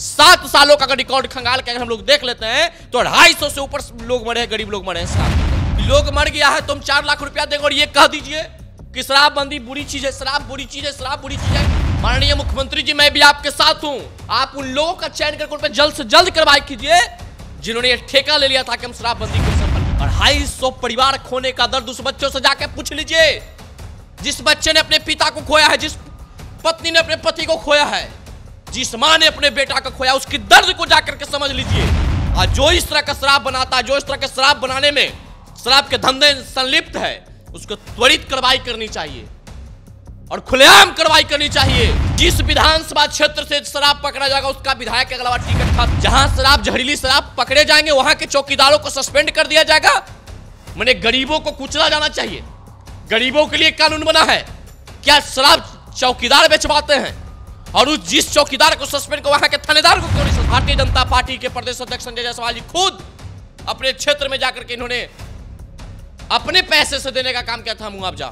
सात सालों का अगर रिकॉर्ड खंगाल के अगर हम लोग देख लेते हैं तो ढाई सौ से ऊपर लोग मरे हैं गरीब लोग मरे हैं शराब लोग मर गया है तुम चार लाख रुपया देंगे और ये कह दीजिए कि शराबबंदी बुरी चीज है शराब बुरी चीज है शराब बुरी चीज है माननीय मुख्यमंत्री जी मैं भी आपके साथ हूँ आप उन लोगों का चयन करके उन पर जल्द से जल्द कार्रवाई कीजिए जिन्होंने ठेका ले लिया था कि हम शराबबंदी को सफल अढ़ाई सौ परिवार खोने का दर्द उस बच्चों से जाकर पूछ लीजिए जिस बच्चे ने अपने पिता को खोया है जिस पत्नी ने अपने पति को खोया है जिस माँ ने अपने बेटा का खोया उसकी दर्द को जाकर के समझ लीजिए और जो इस तरह का शराब बनाता है जो इस तरह का शराब बनाने में शराब के धंधे संलिप्त है उसको त्वरित कार्रवाई करनी चाहिए और खुलेआम कार्रवाई करनी चाहिए जिस विधानसभा क्षेत्र से शराब पकड़ा जाएगा उसका विधायक के अलावा टिकट था जहां शराब जहरीली शराब पकड़े जाएंगे वहां के चौकीदारों को सस्पेंड कर दिया जाएगा मैंने गरीबों को कुचला जाना चाहिए गरीबों के लिए कानून बना है क्या शराब चौकीदार बेचवाते हैं और उस जिस चौकीदार को सस्पेंड को वहां के थानेदार को क्यों भारतीय जनता पार्टी के प्रदेश अध्यक्ष संजय जायसवाल जी खुद अपने क्षेत्र में जाकर के इन्होंने अपने पैसे से देने का काम किया था मुआवजा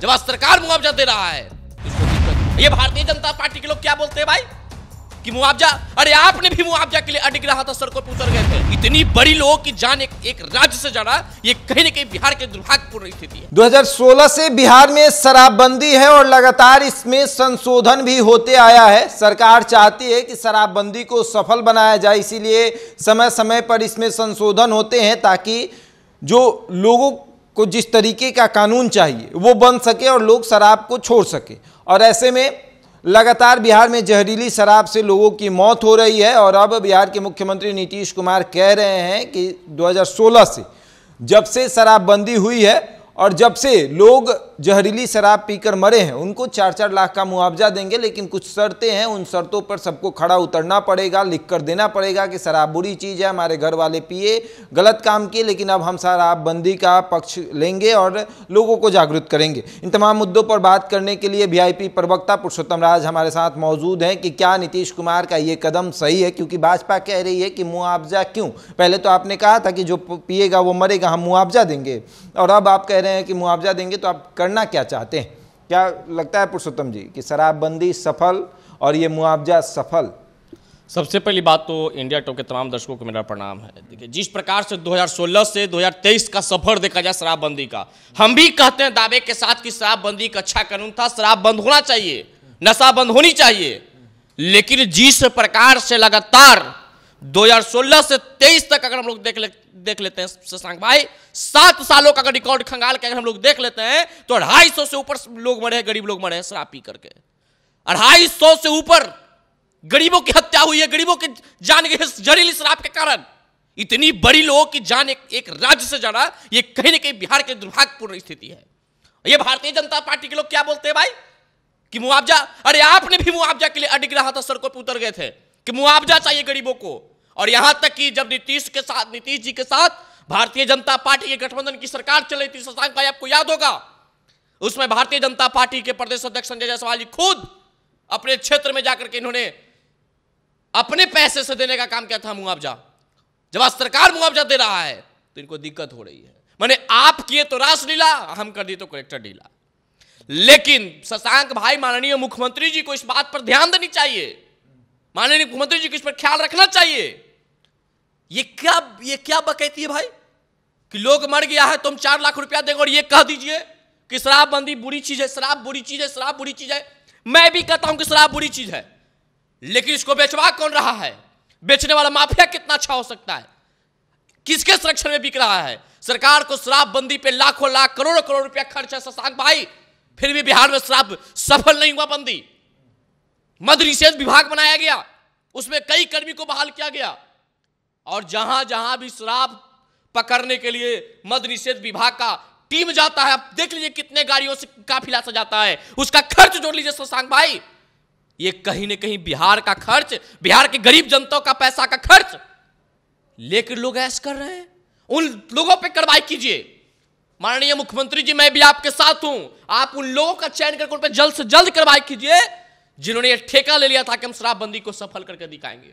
जब आज सरकार मुआवजा दे रहा है तो ये भारतीय जनता पार्टी के लोग क्या बोलते हैं भाई कि मुआवजा अरे आपने भी मुआवजा के लिए अडिग रहा था सड़कों पर उतर गए थे इतनी बड़ी लोगों की जान एक, एक राज्य से जाना ये कहीं ना कहीं बिहार के दुर्भाग्यपूर्ण स्थिति है 2016 से बिहार में शराबबंदी है और लगातार इसमें संशोधन भी होते आया है सरकार चाहती है कि शराबबंदी को सफल बनाया जाए इसीलिए समय समय पर इसमें संशोधन होते हैं ताकि जो लोगों को जिस तरीके का कानून चाहिए वो बन सके और लोग शराब को छोड़ सके और ऐसे में लगातार बिहार में जहरीली शराब से लोगों की मौत हो रही है और अब बिहार के मुख्यमंत्री नीतीश कुमार कह रहे हैं कि 2016 से जब से शराबबंदी हुई है और जब से लोग जहरीली शराब पीकर मरे हैं उनको चार चार लाख का मुआवजा देंगे लेकिन कुछ शर्तें हैं उन शर्तों पर सबको खड़ा उतरना पड़ेगा लिख कर देना पड़ेगा कि शराब बुरी चीज़ है हमारे घर वाले पिए गलत काम किए लेकिन अब हम शराबबंदी का पक्ष लेंगे और लोगों को जागरूक करेंगे इन तमाम मुद्दों पर बात करने के लिए वी प्रवक्ता पुरुषोत्तम राज हमारे साथ मौजूद हैं कि क्या नीतीश कुमार का ये कदम सही है क्योंकि भाजपा कह रही है कि मुआवजा क्यों पहले तो आपने कहा था कि जो पिएगा वो मरेगा हम मुआवजा देंगे और अब आप कह रहे हैं रहे हैं कि मुआवजा देंगे तो आप करना क्या चाहते हैं क्या लगता है पुरुषोत्तम जी कि शराबबंदी सफल और ये मुआवजा सफल सबसे पहली बात तो इंडिया टॉक के तमाम दर्शकों को मेरा प्रणाम है देखिए जिस प्रकार से 2016 से 2023 का सफर देखा जाए शराबबंदी का हम भी कहते हैं दावे के साथ कि शराबबंदी एक अच्छा कानून था शराब बंद होना चाहिए नशा बंद होनी चाहिए लेकिन जिस प्रकार से लगातार 2016 से 23 तक अगर हम लोग देख ले, देख लेते हैं शशांक भाई सात सालों का अगर रिकॉर्ड खंगाल के अगर हम लोग देख लेते हैं तो अढ़ाई सौ से ऊपर लोग मरे हैं गरीब लोग मरे हैं शराब पी करके अढ़ाई सौ से ऊपर गरीबों की हत्या हुई है गरीबों की जान गई जहरीली शराब के कारण इतनी बड़ी लोगों की जान एक, एक राज्य से जाना ये कहीं ना कहीं बिहार की दुर्भाग्यपूर्ण स्थिति है ये भारतीय जनता पार्टी के लोग क्या बोलते हैं भाई कि मुआवजा अरे आपने भी मुआवजा के लिए अडिग रहा था सड़कों पर उतर गए थे कि मुआवजा चाहिए गरीबों को और यहां तक कि जब नीतीश के साथ नीतीश जी के साथ भारतीय जनता पार्टी के गठबंधन की सरकार चल रही थी शशांक भाई आपको याद होगा उसमें भारतीय जनता पार्टी के प्रदेश अध्यक्ष संजय जायसवाल जी खुद अपने क्षेत्र में जाकर के इन्होंने अपने पैसे से देने का काम किया था मुआवजा जब आज सरकार मुआवजा दे रहा है तो इनको दिक्कत हो रही है मैंने आप किए तो रास लीला हम कर दिए तो कलेक्टर लीला लेकिन शशांक भाई माननीय मुख्यमंत्री जी को इस बात पर ध्यान देनी चाहिए माननीय मुख्यमंत्री जी को इस पर ख्याल रखना चाहिए ये क्या ये क्या बकैती है भाई कि लोग मर गया है तुम चार लाख रुपया देंगे और ये कह दीजिए कि शराबबंदी बुरी चीज है शराब बुरी चीज है शराब बुरी चीज है मैं भी कहता हूं कि शराब बुरी चीज है लेकिन इसको बेचवा कौन रहा है बेचने वाला माफिया कितना अच्छा हो सकता है किसके संरक्षण में बिक रहा है सरकार को शराबबंदी पे लाखों लाख करोड़ों करोड़ रुपया खर्च है शशांक भाई फिर भी बिहार में शराब सफल नहीं हुआ बंदी मद निषेध विभाग बनाया गया उसमें कई कर्मी को बहाल किया गया और जहां जहां भी शराब पकड़ने के लिए मद निषेध विभाग का टीम जाता है आप देख लीजिए कितने गाड़ियों से काफिला सजाता है उसका खर्च जोड़ लीजिए शशांक भाई ये कहीं ना कहीं बिहार का खर्च बिहार के गरीब जनता का पैसा का खर्च लेकर लोग ऐस कर रहे हैं उन लोगों पे कार्रवाई कीजिए माननीय मुख्यमंत्री जी मैं भी आपके साथ हूं आप उन लोगों का चयन करके उन पर जल्द से जल्द कार्रवाई कीजिए जिन्होंने यह ठेका ले लिया था कि हम शराबबंदी को सफल करके दिखाएंगे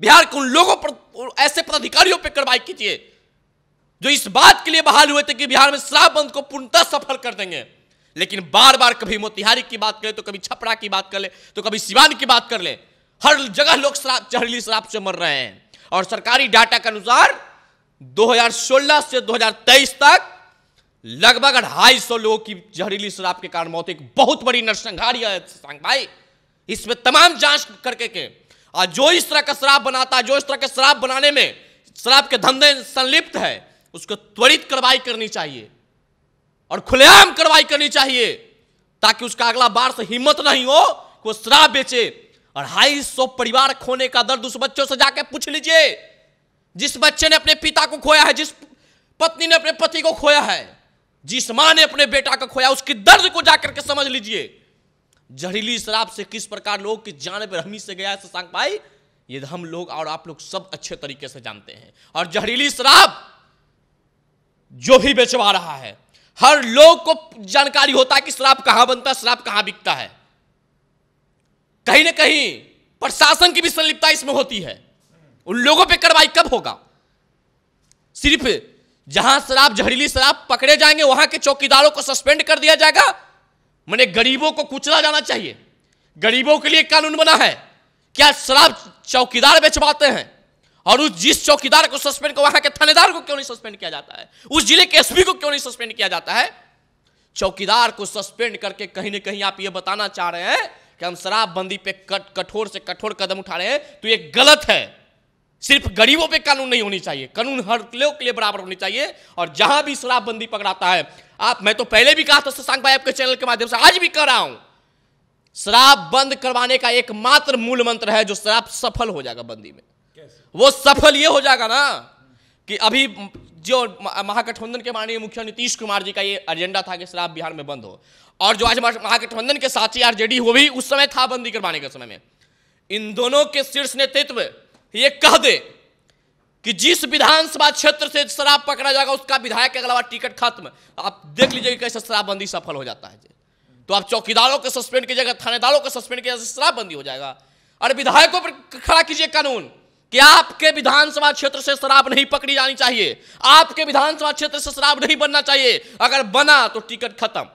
बिहार के उन लोगों पर ऐसे पदाधिकारियों पर कार्रवाई कीजिए जो इस बात के लिए बहाल हुए थे कि बिहार में शराबबंद को पूर्णतः सफल कर देंगे लेकिन बार बार कभी मोतिहारी की बात करें तो कभी छपरा की बात कर ले तो कभी सिवान की बात कर ले हर जगह लोग शराब जहरीली शराब से मर रहे हैं और सरकारी डाटा के अनुसार 2016 से 2023 तक लगभग अढ़ाई सौ लोगों की जहरीली शराब के कारण मौत एक बहुत बड़ी नरसंहारी है भाई इसमें तमाम जांच करके के और जो इस तरह का शराब बनाता है जो इस तरह के शराब बनाने में शराब के धंधे संलिप्त है उसको त्वरित कार्रवाई करनी चाहिए और खुलेआम कार्रवाई करनी चाहिए ताकि उसका अगला बार से हिम्मत नहीं हो कि वो शराब बेचे और हाई सौ परिवार खोने का दर्द उस बच्चों से जाकर पूछ लीजिए जिस बच्चे ने अपने पिता को खोया है जिस पत्नी ने अपने पति को खोया है जिस मां ने अपने बेटा को खोया उसके दर्द को जाकर के समझ लीजिए जहरीली शराब से किस प्रकार लोग की जान हमी से गया शशांक भाई ये हम लोग और आप लोग सब अच्छे तरीके से जानते हैं और जहरीली शराब जो भी बेचवा रहा है हर लोग को जानकारी होता है कि शराब कहां बनता है शराब कहां बिकता है कहीं ना कहीं प्रशासन की भी संलिप्तता इसमें होती है उन लोगों पे कार्रवाई कब होगा सिर्फ जहां शराब जहरीली शराब पकड़े जाएंगे वहां के चौकीदारों को सस्पेंड कर दिया जाएगा मैंने गरीबों को कुचला जाना चाहिए गरीबों के लिए कानून बना है क्या शराब चौकीदार बेचवाते हैं और उस जिस चौकीदार को सस्पेंड को वहां के थानेदार को क्यों नहीं सस्पेंड किया जाता है उस जिले के एसपी को क्यों नहीं सस्पेंड किया जाता है चौकीदार को सस्पेंड करके कहीं ना कहीं आप ये बताना चाह रहे हैं कि हम शराबबंदी पे कट कठोर से कठोर कदम उठा रहे हैं तो ये गलत है सिर्फ गरीबों पे कानून नहीं होनी चाहिए कानून हर लोग के लिए बराबर होनी चाहिए और जहां भी शराबबंदी पकड़ाता है आप मैं तो पहले भी कहा था शशांक भाई आपके चैनल के माध्यम से आज भी कर रहा हूं शराब बंद करवाने का एकमात्र मूल मंत्र है जो शराब सफल हो जाएगा बंदी में कैसे? वो सफल ये हो जाएगा ना कि अभी जो महागठबंधन के माननीय मुख्य नीतीश कुमार जी का ये एजेंडा था कि शराब बिहार में बंद हो और जो आज महागठबंधन के साथी आरजेडी वो भी उस समय था बंदी करवाने के समय में इन दोनों के शीर्ष नेतृत्व ये कह दे कि जिस विधानसभा क्षेत्र से शराब पकड़ा जाएगा उसका विधायक के अगला टिकट खत्म आप देख लीजिए कैसे शराबबंदी सफल हो जाता है तो आप चौकीदारों को सस्पेंड कीजिएगा थानेदारों को सस्पेंड कीजिएगा शराबबंदी हो जाएगा और विधायकों पर खड़ा कीजिए कानून कि आपके विधानसभा क्षेत्र से शराब नहीं पकड़ी जानी चाहिए आपके विधानसभा क्षेत्र से शराब नहीं बनना चाहिए अगर बना तो टिकट खत्म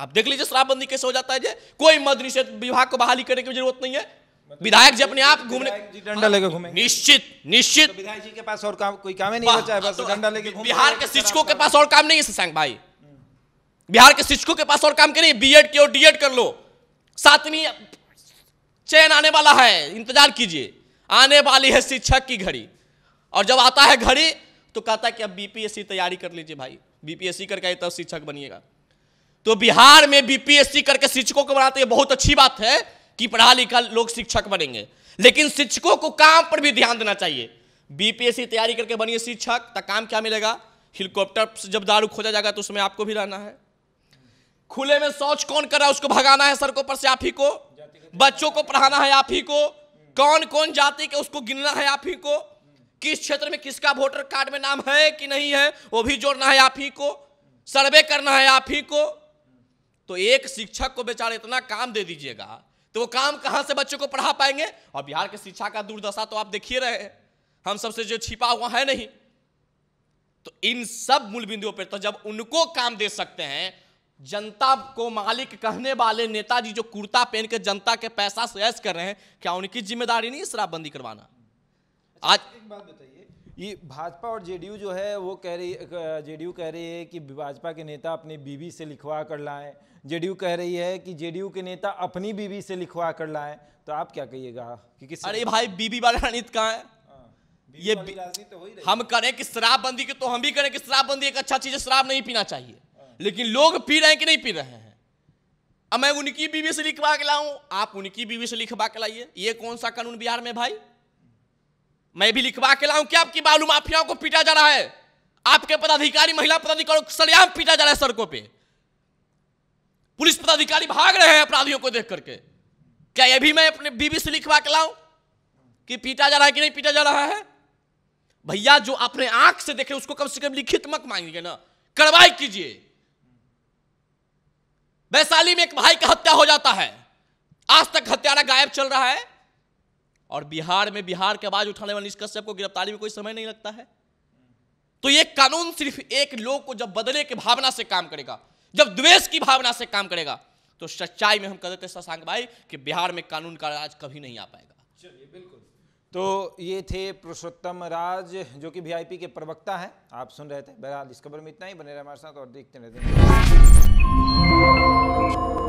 आप देख लीजिए शराबबंदी कैसे हो जाता है जे कोई मद निषेध विभाग को बहाली करने की जरूरत नहीं है मतलब विधायक जी अपने आप घूमने डंडा लेके घूमे निश्चित निश्चित तो विधायक जी के पास और काम कोई काम नहीं बचा है बस तो डंडा लेके घूम बिहार के शिक्षकों के पास और काम नहीं है शशांक भाई बिहार के शिक्षकों के पास और काम करिए बी एड के और डीएड कर लो सातवीं चयन आने वाला है इंतजार कीजिए आने वाली है शिक्षक की घड़ी और जब आता है घड़ी तो कहता है कि अब बीपीएससी तैयारी कर लीजिए भाई बीपीएससी करके आए तब शिक्षक बनिएगा तो बिहार में बीपीएससी करके शिक्षकों को बनाते हैं बहुत अच्छी बात है कि पढ़ा लिखा लोग शिक्षक बनेंगे लेकिन शिक्षकों को काम पर भी ध्यान देना चाहिए बीपीएससी तैयारी करके बनिए शिक्षक तो काम क्या मिलेगा हेलीकॉप्टर से जब दारू खोजा जाएगा तो उसमें आपको भी रहना है खुले में शौच कौन कर रहा है उसको भगाना है सड़कों पर से आप ही को बच्चों को पढ़ाना है आप ही को कौन कौन जाति के उसको गिनना है आप ही को किस क्षेत्र में किसका वोटर कार्ड में नाम है कि नहीं है वो भी जोड़ना है आप ही को सर्वे करना है आप ही को तो एक शिक्षक को बेचारे इतना काम दे दीजिएगा तो वो काम कहाँ से बच्चों को पढ़ा पाएंगे और बिहार की शिक्षा का दुर्दशा तो आप देखिए रहे हैं हम सबसे जो छिपा हुआ है नहीं तो इन सब मूल बिंदुओं पर तो जब उनको काम दे सकते हैं जनता को मालिक कहने वाले नेताजी जो कुर्ता पहन के जनता के पैसा से कर रहे हैं क्या उनकी जिम्मेदारी नहीं शराबबंदी करवाना आज एक बात बताइए ये भाजपा और जेडीयू जो है वो कह रही जेडीयू कह रही है कि भाजपा के नेता अपनी बीवी से लिखवा कर लाएं जेडीयू कह रही है कि जेडीयू के नेता अपनी बीवी से लिखवा कर लाएं तो आप क्या कहिएगा कि अरे भाई बीबी वाले रणित कहाँ है हाँ, ये तो हो हम करें कि शराबबंदी के तो हम भी करें कि शराबबंदी एक अच्छा चीज़ है शराब नहीं पीना चाहिए हाँ। लेकिन लोग पी रहे हैं कि नहीं पी रहे हैं अब मैं उनकी बीवी से लिखवा के लाऊं आप उनकी बीवी से लिखवा के लाइए ये कौन सा कानून बिहार में भाई मैं भी लिखवा के लाऊं क्या आपकी बालू माफियाओं को पीटा जा रहा है आपके पदाधिकारी महिला पदाधिकारी को पीटा जा रहा है सड़कों पे पुलिस पदाधिकारी भाग रहे हैं अपराधियों को देख करके क्या यह भी मैं अपने बीबी से लिखवा के लाऊं कि पीटा जा रहा है कि नहीं पीटा जा रहा है भैया जो अपने आंख से देखे उसको कम से कम लिखित मत मांगिए ना कार्रवाई कीजिए वैशाली में एक भाई का हत्या हो जाता है आज तक हत्यारा गायब चल रहा है और बिहार में बिहार के आवाज उठाने वाले निष्कर्ष को गिरफ्तारी में कोई समय नहीं लगता है तो ये कानून सिर्फ एक लोग को जब बदले की भावना से काम करेगा जब द्वेष की भावना से काम करेगा तो सच्चाई में हम कह देते शशांक भाई कि बिहार में कानून का राज कभी नहीं आ पाएगा चलिए बिल्कुल तो ये थे पुरुषोत्तम राज जो कि वीआईपी के प्रवक्ता हैं आप सुन रहे थे बहरहाल इस खबर में इतना ही बने रहे हमारे साथ और देखते रहते